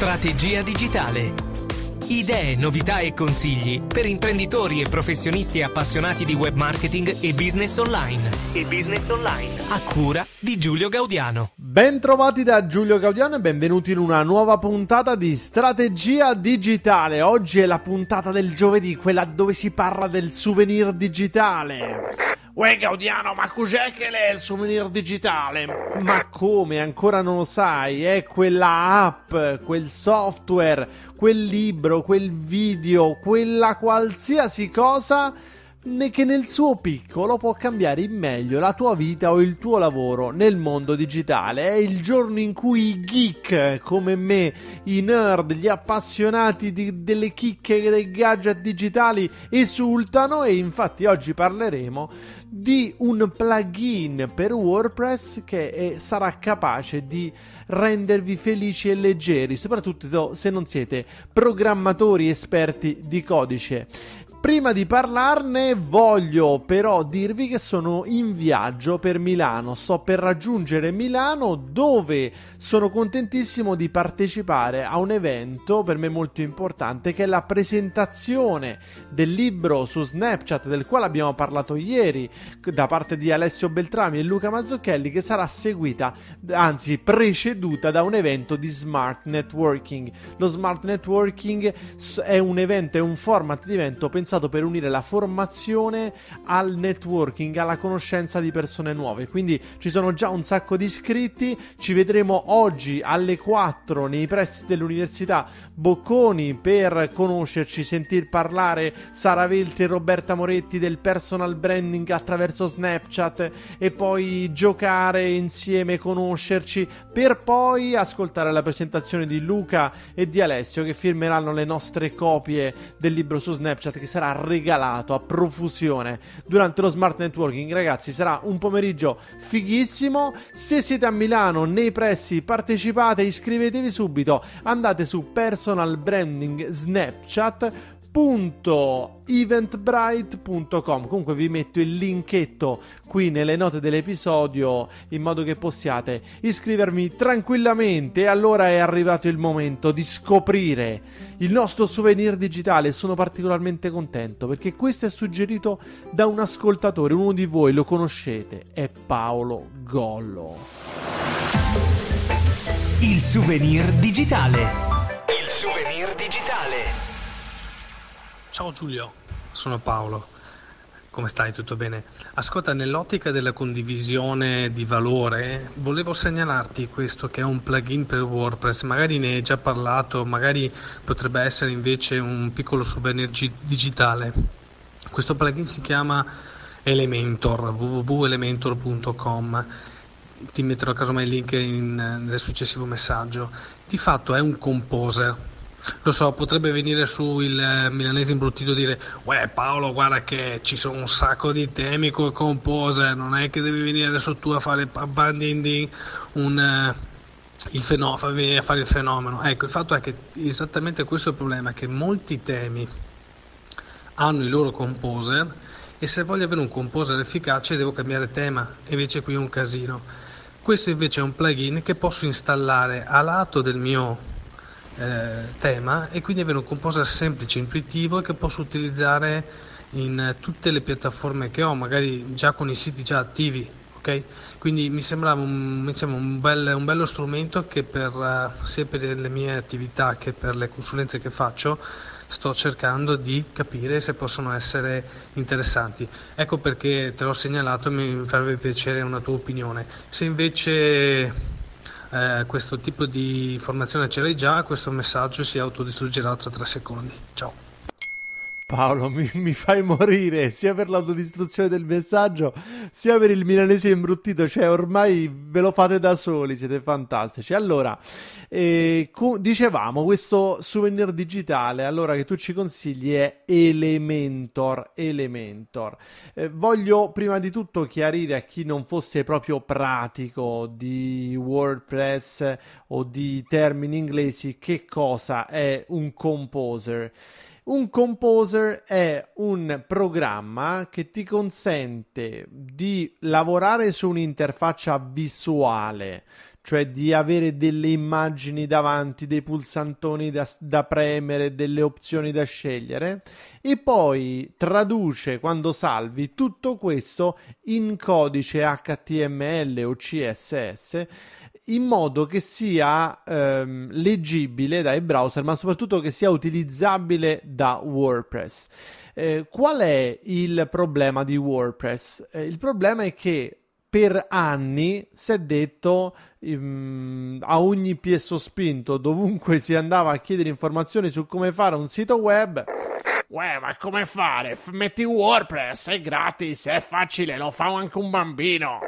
Strategia digitale. Idee, novità e consigli per imprenditori e professionisti appassionati di web marketing e business online. E business online. A cura di Giulio Gaudiano. Bentrovati da Giulio Gaudiano e benvenuti in una nuova puntata di Strategia Digitale. Oggi è la puntata del giovedì, quella dove si parla del souvenir digitale. Uè Gaudiano, ma cos'è che è il souvenir digitale? Ma come, ancora non lo sai? È quella app, quel software, quel libro, quel video, quella qualsiasi cosa che nel suo piccolo può cambiare in meglio la tua vita o il tuo lavoro nel mondo digitale. È il giorno in cui i geek come me, i nerd, gli appassionati di, delle chicche e dei gadget digitali esultano e infatti oggi parleremo di un plugin per WordPress che è, sarà capace di rendervi felici e leggeri, soprattutto se non siete programmatori esperti di codice. Prima di parlarne voglio però dirvi che sono in viaggio per Milano, sto per raggiungere Milano dove sono contentissimo di partecipare a un evento per me molto importante che è la presentazione del libro su Snapchat del quale abbiamo parlato ieri da parte di Alessio Beltrami e Luca Mazzucchelli che sarà seguita, anzi preceduta da un evento di smart networking. Lo smart networking è un evento, è un format di evento pensato pensato per unire la formazione al networking, alla conoscenza di persone nuove. Quindi ci sono già un sacco di iscritti. Ci vedremo oggi alle 4 nei pressi dell'Università Bocconi per conoscerci, sentir parlare Sara Velti e Roberta Moretti del personal branding attraverso Snapchat e poi giocare insieme, conoscerci per poi ascoltare la presentazione di Luca e di Alessio che firmeranno le nostre copie del libro su Snapchat che sarà sarà regalato a profusione durante lo smart networking. Ragazzi, sarà un pomeriggio fighissimo. Se siete a Milano, nei pressi, partecipate, iscrivetevi subito. Andate su Personal Branding Snapchat www.eventbrite.com comunque vi metto il linketto qui nelle note dell'episodio in modo che possiate iscrivervi tranquillamente e allora è arrivato il momento di scoprire il nostro souvenir digitale sono particolarmente contento perché questo è suggerito da un ascoltatore uno di voi lo conoscete è Paolo Gollo il souvenir digitale Ciao Giulio, sono Paolo. Come stai? Tutto bene? Ascolta, nell'ottica della condivisione di valore, volevo segnalarti questo che è un plugin per WordPress, magari ne hai già parlato, magari potrebbe essere invece un piccolo souvenir digitale. Questo plugin si chiama Elementor, www.elementor.com ti metterò casomai il link nel successivo messaggio. Di fatto è un composer, lo so, potrebbe venire su il eh, milanese imbruttito e dire Uè Paolo guarda che ci sono un sacco di temi col composer, non è che devi venire adesso tu a fare un... Uh, il fenomeno, a fare il fenomeno. Ecco, il fatto è che esattamente questo è il problema, che molti temi hanno i loro composer e se voglio avere un composer efficace devo cambiare tema, invece qui è un casino. Questo invece è un plugin che posso installare a lato del mio eh, tema e quindi avere un composer semplice, intuitivo e che posso utilizzare in tutte le piattaforme che ho, magari già con i siti già attivi. Okay? Quindi mi sembrava un, mi un, bel, un bello strumento che per, eh, sia per le mie attività che per le consulenze che faccio sto cercando di capire se possono essere interessanti. Ecco perché te l'ho segnalato e mi farebbe piacere una tua opinione. Se invece eh, questo tipo di formazione ce l'hai già, questo messaggio si autodistruggerà tra tre secondi. Ciao. Paolo, mi, mi, fai morire sia per l'autodistruzione del messaggio, sia per il milanese imbruttito. Cioè, ormai ve lo fate da soli, siete fantastici. Allora, eh, co- dicevamo, questo souvenir digitale, allora che tu ci consigli è Elementor. Elementor. Eh, voglio prima di tutto chiarire a chi non fosse proprio pratico di WordPress o di termini inglesi che cosa è un composer. Un composer è un programma che ti consente di lavorare su un'interfaccia visuale, cioè di avere delle immagini davanti, dei pulsantoni da, da, premere, delle opzioni da scegliere e poi traduce quando salvi tutto questo in codice HTML o CSS in modo che sia ehm, leggibile dai browser, ma soprattutto che sia utilizzabile da WordPress. Eh, qual è il problema di WordPress? Eh, il problema è che per anni si è detto ehm, a ogni pie sospinto, dovunque si andava a chiedere informazioni su come fare un sito web. Uè, ma come fare? F- metti WordPress, è gratis, è facile, lo fa anche un bambino.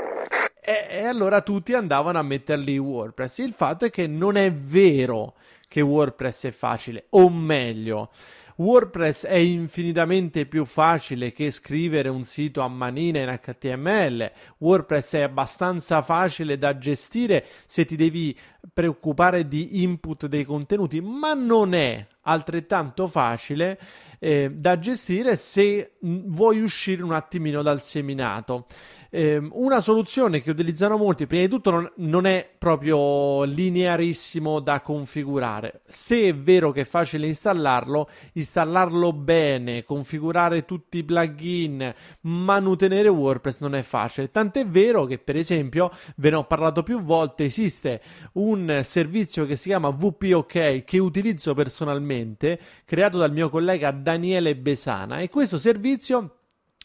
E, e allora tutti andavano a metterli WordPress. Il fatto è che non è vero che WordPress è facile, o meglio, WordPress è infinitamente più facile che scrivere un sito a manina in HTML. WordPress è abbastanza facile da gestire se ti devi preoccupare di input dei contenuti, ma non è altrettanto facile eh, da gestire se mm, vuoi uscire un attimino dal seminato. Ehm, una soluzione che utilizzano molti, prima di tutto non, non, è proprio linearissimo da configurare. Se è vero che è facile installarlo, installarlo bene, configurare tutti i plugin, manutenere WordPress non è facile. Tant'è vero che, per esempio, ve ne ho parlato più volte, esiste un servizio che si chiama VPOK che utilizzo personalmente, creato dal mio collega Daniele Besana e questo servizio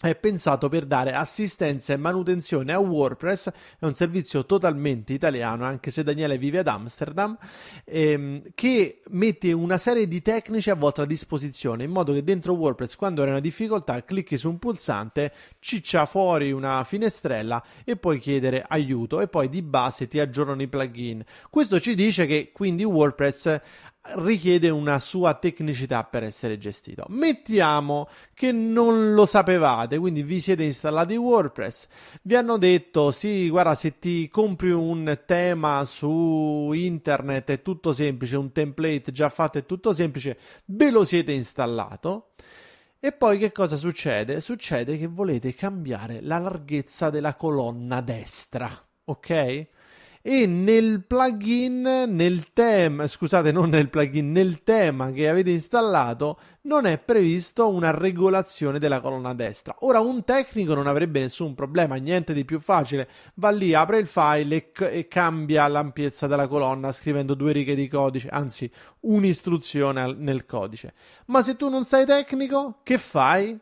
è pensato per dare assistenza e manutenzione a WordPress, è un servizio totalmente italiano, anche se Daniele vive ad Amsterdam, ehm, che mette una serie di tecnici a vostra disposizione, in modo che dentro WordPress, quando hai una difficoltà, clicchi su un pulsante, ciccia fuori una finestrella e puoi chiedere aiuto e poi di base ti aggiornano i plugin. Questo ci dice che quindi WordPress richiede una sua tecnicità per essere gestito. Mettiamo che non lo sapevate, quindi vi siete installati WordPress, vi hanno detto sì, guarda se ti compri un tema su internet è tutto semplice, un template già fatto è tutto semplice, ve lo siete installato. E poi che cosa succede? Succede che volete cambiare la larghezza della colonna destra, ok? e nel plugin, nel tema, scusate, non nel plugin, nel tema che avete installato non è previsto una regolazione della colonna destra. Ora un tecnico non avrebbe nessun problema, niente di più facile, va lì, apre il file e, c- e cambia l'ampiezza della colonna scrivendo due righe di codice, anzi un'istruzione al- nel codice. Ma se tu non sei tecnico, che fai?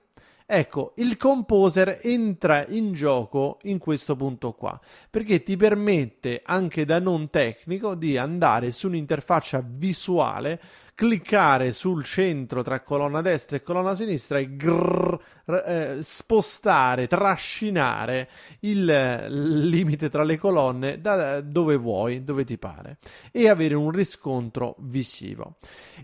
Ecco, il composer entra in gioco in questo punto qua, perché ti permette anche da non tecnico di andare su un'interfaccia visuale cliccare sul centro tra colonna destra e colonna sinistra e grrr, eh, spostare, trascinare il eh, limite tra le colonne da dove vuoi, dove ti pare e avere un riscontro visivo.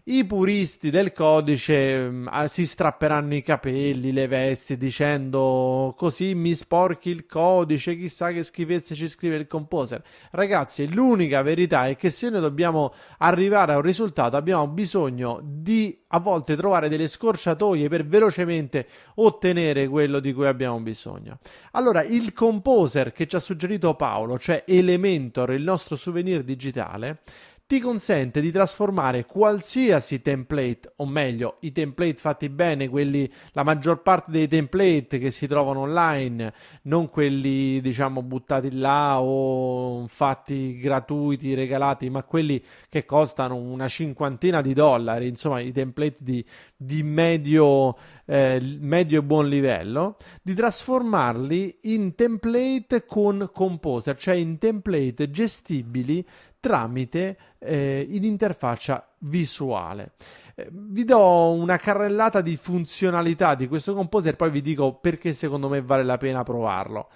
I puristi del codice eh, si strapperanno i capelli, le vesti dicendo così mi sporchi il codice, chissà che schifezze ci scrive il composer. Ragazzi, l'unica verità è che se noi dobbiamo arrivare a un risultato abbiamo bisogno bisogno di a volte trovare delle scorciatoie per velocemente ottenere quello di cui abbiamo bisogno. Allora, il composer che ci ha suggerito Paolo, cioè Elementor, il nostro souvenir digitale, ti consente di trasformare qualsiasi template, o meglio, i template fatti bene, quelli, la maggior parte dei template che si trovano online, non quelli diciamo buttati là o fatti gratuiti, regalati, ma quelli che costano una cinquantina di dollari, insomma i template di, di medio, eh, medio e buon livello, di trasformarli in template con composer, cioè in template gestibili tramite eh, l'interfaccia visuale. Eh, vi do una carrellata di funzionalità di questo composer, poi vi dico perché secondo me vale la pena provarlo.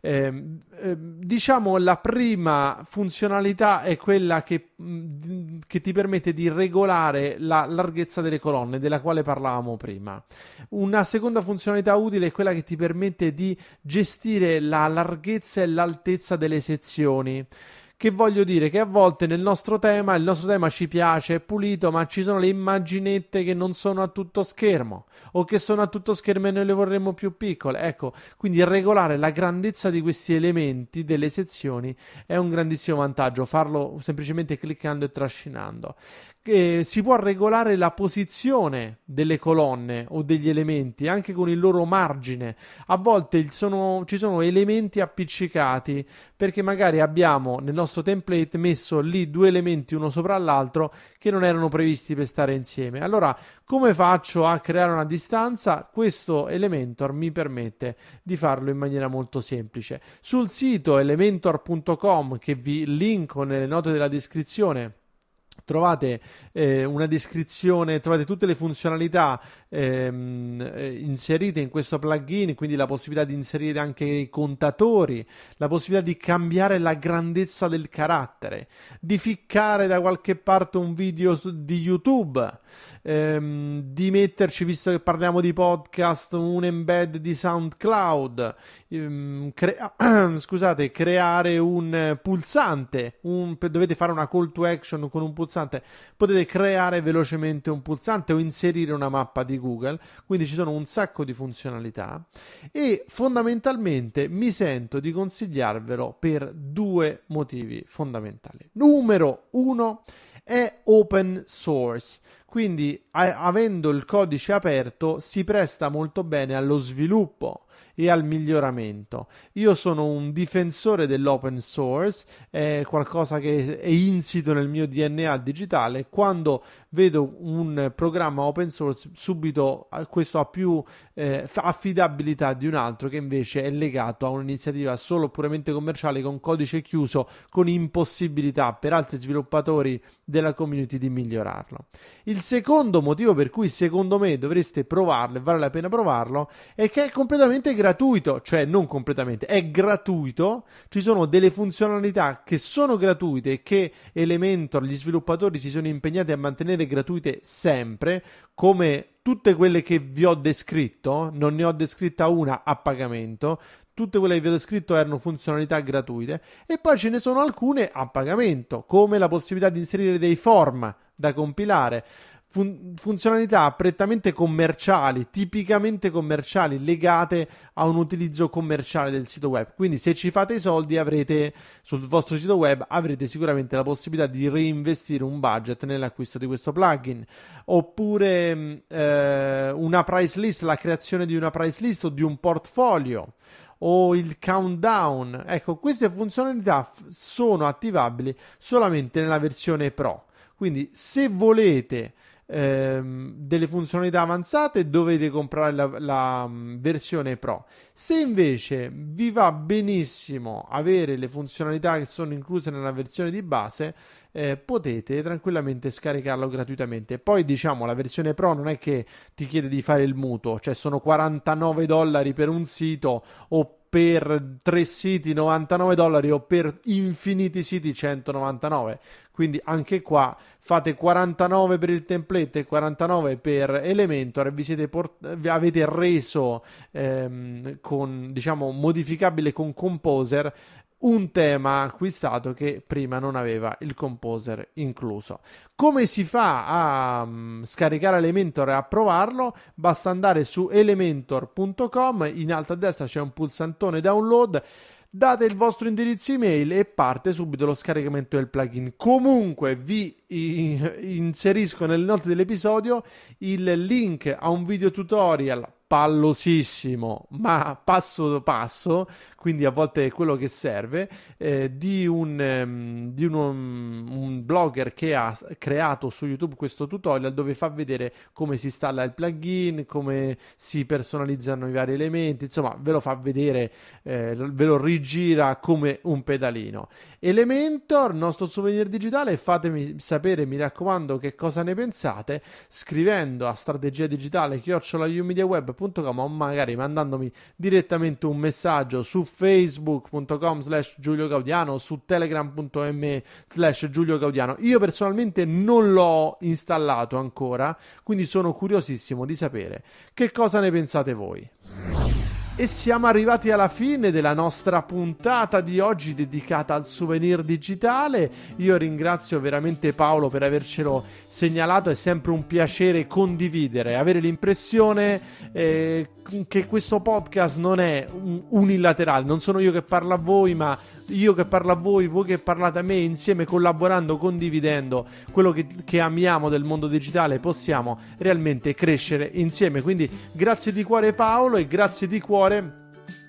Eh, eh, diciamo la prima funzionalità è quella che, mh, che ti permette di regolare la larghezza delle colonne della quale parlavamo prima una seconda funzionalità utile è quella che ti permette di gestire la larghezza e l'altezza delle sezioni che voglio dire che a volte nel nostro tema, il nostro tema ci piace, è pulito, ma ci sono le immaginette che non sono a tutto schermo o che sono a tutto schermo e noi le vorremmo più piccole. Ecco, quindi regolare la grandezza di questi elementi delle sezioni è un grandissimo vantaggio, farlo semplicemente cliccando e trascinando eh, si può regolare la posizione delle colonne o degli elementi anche con il loro margine. A volte sono, ci sono elementi appiccicati perché magari abbiamo nel nostro template messo lì due elementi uno sopra l'altro che non erano previsti per stare insieme. Allora, come faccio a creare una distanza? Questo Elementor mi permette di farlo in maniera molto semplice. Sul sito elementor.com che vi linko nelle note della descrizione trovate eh, una descrizione, trovate tutte le funzionalità ehm, eh, inserite in questo plugin, quindi la possibilità di inserire anche i contatori, la possibilità di cambiare la grandezza del carattere, di ficcare da qualche parte un video su, di YouTube, ehm, di metterci, visto che parliamo di podcast, un embed di SoundCloud, ehm, crea- scusate, creare un pulsante, un, dovete fare una call to action con un pulsante, potete creare velocemente un pulsante o inserire una mappa di Google, quindi ci sono un sacco di funzionalità e fondamentalmente mi sento di consigliarvelo per due motivi fondamentali. Numero uno è open source. Quindi a- avendo il codice aperto si presta molto bene allo sviluppo e al miglioramento. Io sono un difensore dell'open source, è qualcosa che è insito nel mio DNA digitale. Quando vedo un programma open source subito eh, questo ha più eh, affidabilità di un altro che invece è legato a un'iniziativa solo puramente commerciale con codice chiuso con impossibilità per altri sviluppatori della community di migliorarlo. Il secondo motivo per cui secondo me dovreste provarlo e vale la pena provarlo è che è completamente gratuito, cioè non completamente, è gratuito, ci sono delle funzionalità che sono gratuite e che Elementor, gli sviluppatori si sono impegnati a mantenere ed gratuite sempre, come tutte quelle che vi ho descritto, non ne ho descritta una a pagamento, tutte quelle che vi ho descritto erano funzionalità gratuite e poi ce ne sono alcune a pagamento, come la possibilità di inserire dei form da compilare, fun- funzionalità prettamente commerciali, tipicamente commerciali, legate a un utilizzo commerciale del sito web. Quindi se ci fate i soldi avrete sul vostro sito web avrete sicuramente la possibilità di reinvestire un budget nell'acquisto di questo plugin. Oppure mm, eh, una price list, la creazione di una price list o di un portfolio o il countdown. Ecco, queste funzionalità f- sono attivabili solamente nella versione Pro. Quindi se volete ehm, delle funzionalità avanzate dovete comprare la, la mm, versione Pro. Se invece vi va benissimo avere le funzionalità che sono incluse nella versione di base, eh, potete tranquillamente scaricarlo gratuitamente. Poi diciamo la versione Pro non è che ti chiede di fare il mutuo, cioè sono 49 dollari per un sito oppure per tre siti 99 dollari o per infiniti siti 199 quindi anche qua fate 49 per il template e 49 per Elementor e vi, port- vi avete reso ehm, con diciamo modificabile con Composer un tema acquistato che prima non aveva il composer incluso. Come si fa a um, scaricare Elementor e a provarlo? Basta andare su elementor.com, in alto a destra c'è un pulsantone download date il vostro indirizzo email e parte subito lo scaricamento del plugin. Comunque vi inserisco nelle note dell'episodio il link a un video tutorial pallosissimo, ma passo passo, quindi a volte è quello che serve, eh, di, un, ehm, di uno, um, un, blogger che ha creato su YouTube questo tutorial dove fa vedere come si installa il plugin, come si personalizzano i vari elementi, insomma ve lo fa vedere, eh, ve lo rigira come un pedalino. Elementor, nostro souvenir digitale, fatemi sapere, mi raccomando, che cosa ne pensate scrivendo a strategia digitale chiocciola o magari mandandomi direttamente un messaggio su facebook.com slash Giulio Gaudiano o su telegram.me slash Giulio Gaudiano. Io personalmente non l'ho installato ancora, quindi sono curiosissimo di sapere che cosa ne pensate voi. E siamo arrivati alla fine della nostra puntata di oggi dedicata al souvenir digitale. Io ringrazio veramente Paolo per avercelo segnalato, è sempre un piacere condividere, avere l'impressione eh, che questo podcast non è unilaterale, non sono io che parlo a voi, ma io che parlo a voi, voi che parlate a me, insieme collaborando, condividendo quello che, che amiamo del mondo digitale, possiamo realmente crescere insieme. Quindi grazie di cuore Paolo e grazie di cuore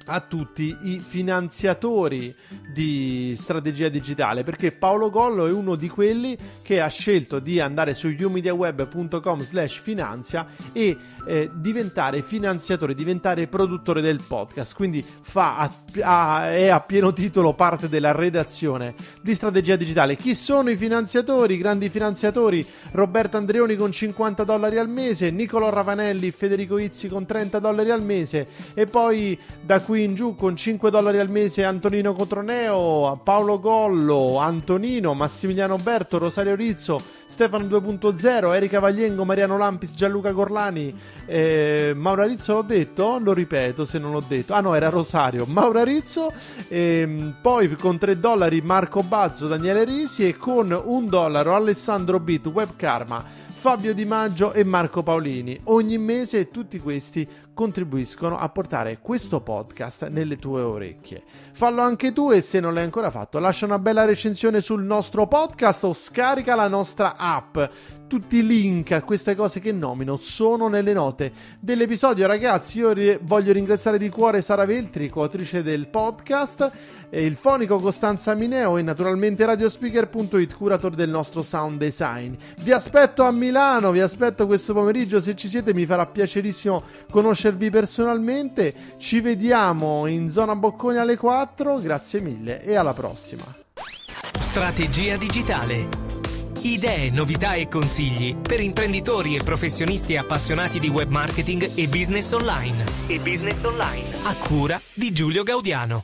a tutti i finanziatori di strategia digitale perché Paolo Gollo è uno di quelli che ha scelto di andare su umediaweb.com slash finanzia e eh, diventare finanziatore, diventare produttore del podcast quindi a, a, è a pieno titolo parte della redazione di strategia digitale chi sono i finanziatori, i grandi finanziatori Roberto Andreoni con 50 dollari al mese Nicolo Ravanelli, Federico Izzi con 30 dollari al mese e poi da qui in giù con 5 dollari al mese Antonino Cotroneo, Paolo Gollo, Antonino, Massimiliano Berto, Rosario Rizzo, Stefano 2.0, Erika Vagliengo, Mariano Lampis, Gianluca Corlani, eh, Maura Rizzo l'ho detto, lo ripeto se non l'ho detto, ah no era Rosario, Maura Rizzo, ehm, poi con 3 dollari Marco Bazzo, Daniele Risi e con 1 dollaro Alessandro Bit, Web Karma. Fabio Di Maggio e Marco Paolini. Ogni mese tutti questi contribuiscono a portare questo podcast nelle tue orecchie. Fallo anche tu e se non l'hai ancora fatto, lascia una bella recensione sul nostro podcast o scarica la nostra app. Tutti i link a queste cose che nomino sono nelle note dell'episodio. Ragazzi, io voglio ringraziare di cuore Sara Veltri, coautrice del podcast, e il fonico Costanza Mineo e naturalmente radiospeaker.it, curatore del nostro sound design. Vi aspetto a Milano, vi aspetto questo pomeriggio, se ci siete mi farà piacerissimo conoscere conoscervi personalmente. Ci vediamo in zona Bocconi alle 4. Grazie mille e alla prossima. Strategia digitale. Idee, novità e consigli per imprenditori e professionisti appassionati di web marketing e business online. E business online. A cura di Giulio Gaudiano.